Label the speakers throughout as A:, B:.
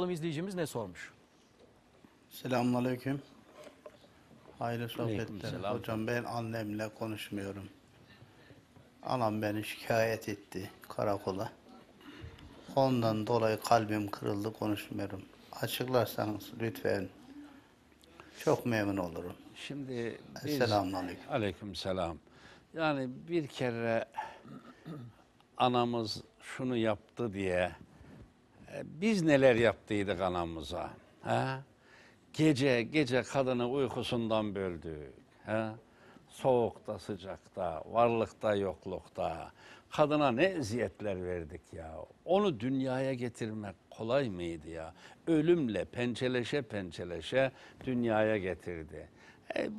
A: Bakalım izleyicimiz ne sormuş? Selamun Aleyküm. Hayırlı sohbetler. Hocam ben annemle konuşmuyorum. Anam beni şikayet etti karakola. Ondan dolayı kalbim kırıldı konuşmuyorum. Açıklarsanız lütfen. Çok memnun olurum. Şimdi biz... Selamun Aleyküm. Aleyküm selam. Yani bir kere anamız şunu yaptı diye e, biz neler yaptıydık anamıza. Ha? Gece gece kadını uykusundan böldük. Ha? Soğukta sıcakta, varlıkta yoklukta. Kadına ne eziyetler verdik ya. Onu dünyaya getirmek kolay mıydı ya? Ölümle pençeleşe pençeleşe dünyaya getirdi.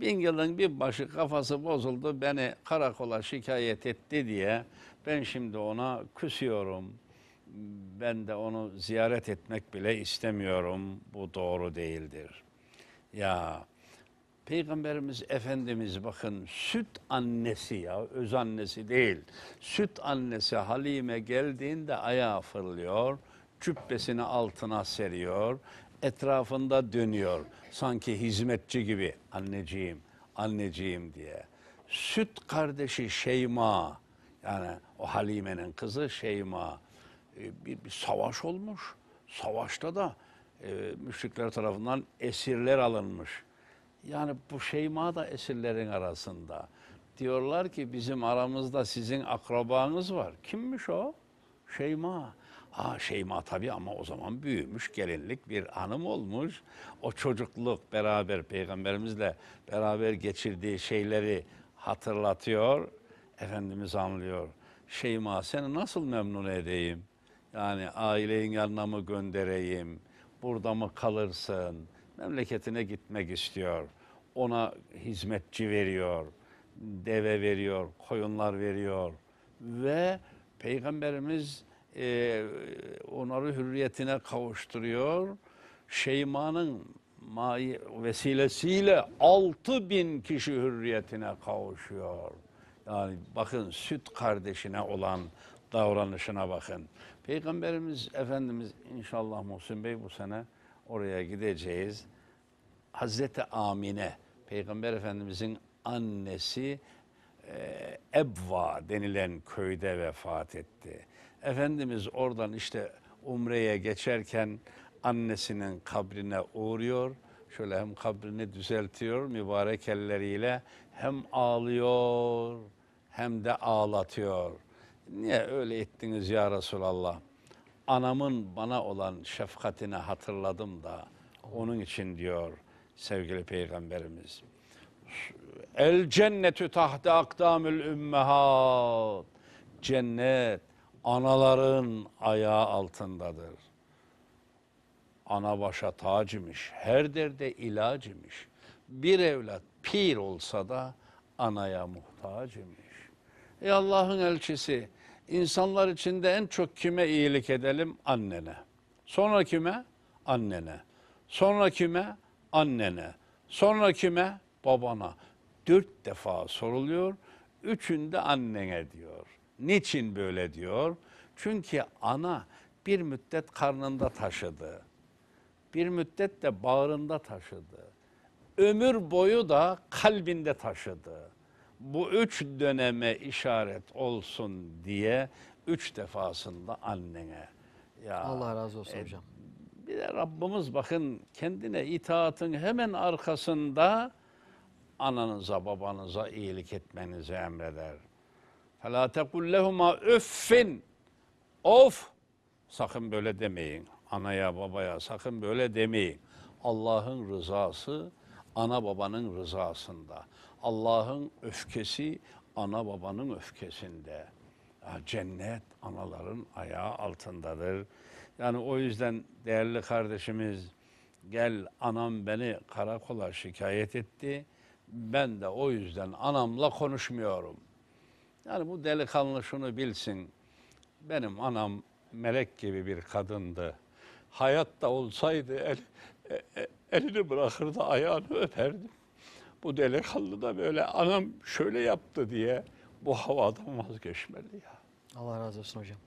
A: E, yılın bir başı kafası bozuldu beni karakola şikayet etti diye ben şimdi ona küsüyorum ben de onu ziyaret etmek bile istemiyorum. Bu doğru değildir. Ya Peygamberimiz Efendimiz bakın süt annesi ya öz annesi değil. Süt annesi Halime geldiğinde ayağa fırlıyor. Cübbesini altına seriyor. Etrafında dönüyor. Sanki hizmetçi gibi anneciğim, anneciğim diye. Süt kardeşi Şeyma yani o Halime'nin kızı Şeyma. E, bir, bir savaş olmuş. Savaşta da e, müşrikler tarafından esirler alınmış. Yani bu Şeyma da esirlerin arasında. Diyorlar ki bizim aramızda sizin akrabanız var. Kimmiş o? Şeyma. Ha Şeyma tabii ama o zaman büyümüş, gelinlik bir hanım olmuş. O çocukluk beraber peygamberimizle beraber geçirdiği şeyleri hatırlatıyor. Efendimiz anlıyor. Şeyma seni nasıl memnun edeyim?'' Yani ailenin yanına mı göndereyim, burada mı kalırsın, memleketine gitmek istiyor. Ona hizmetçi veriyor, deve veriyor, koyunlar veriyor. Ve Peygamberimiz e, onları hürriyetine kavuşturuyor. Şeyma'nın vesilesiyle 6 bin kişi hürriyetine kavuşuyor. Yani bakın süt kardeşine olan davranışına bakın. Peygamberimiz Efendimiz inşallah Muhsin Bey bu sene oraya gideceğiz. Hazreti Amine, Peygamber Efendimizin annesi e, Ebva denilen köyde vefat etti. Efendimiz oradan işte Umre'ye geçerken annesinin kabrine uğruyor. Şöyle hem kabrini düzeltiyor mübarek elleriyle hem ağlıyor hem de ağlatıyor. Niye öyle ettiniz ya Resulallah? Anamın bana olan şefkatini hatırladım da onun için diyor sevgili peygamberimiz. El cennetü tahta akdamül ümmehat. Cennet anaların ayağı altındadır. Ana başa tacimiş, her derde ilacimiş. Bir evlat pir olsa da anaya muhtaç Ey Allah'ın elçisi insanlar içinde en çok kime iyilik edelim? Annene. Sonra kime? Annene. Sonra kime? Annene. Sonra kime? Babana. Dört defa soruluyor. Üçünde annene diyor. Niçin böyle diyor? Çünkü ana bir müddet karnında taşıdı. Bir müddet de bağrında taşıdı. Ömür boyu da kalbinde taşıdı bu üç döneme işaret olsun diye üç defasında annene. Ya, Allah razı olsun e, hocam. Bir de Rabbimiz bakın kendine itaatın hemen arkasında ananıza babanıza iyilik etmenizi emreder. فَلَا تَقُلْ لَهُمَا اُفِّنْ Of! Sakın böyle demeyin. Anaya babaya sakın böyle demeyin. Allah'ın rızası ana babanın rızasında. Allah'ın öfkesi ana babanın öfkesinde. Cennet anaların ayağı altındadır. Yani o yüzden değerli kardeşimiz gel anam beni karakola şikayet etti. Ben de o yüzden anamla konuşmuyorum. Yani bu delikanlı şunu bilsin. Benim anam melek gibi bir kadındı. Hayatta olsaydı el, e- e- elini bırakır da ayağını öperdim. Bu delikanlı da böyle anam şöyle yaptı diye bu havadan vazgeçmeli ya. Allah razı olsun hocam.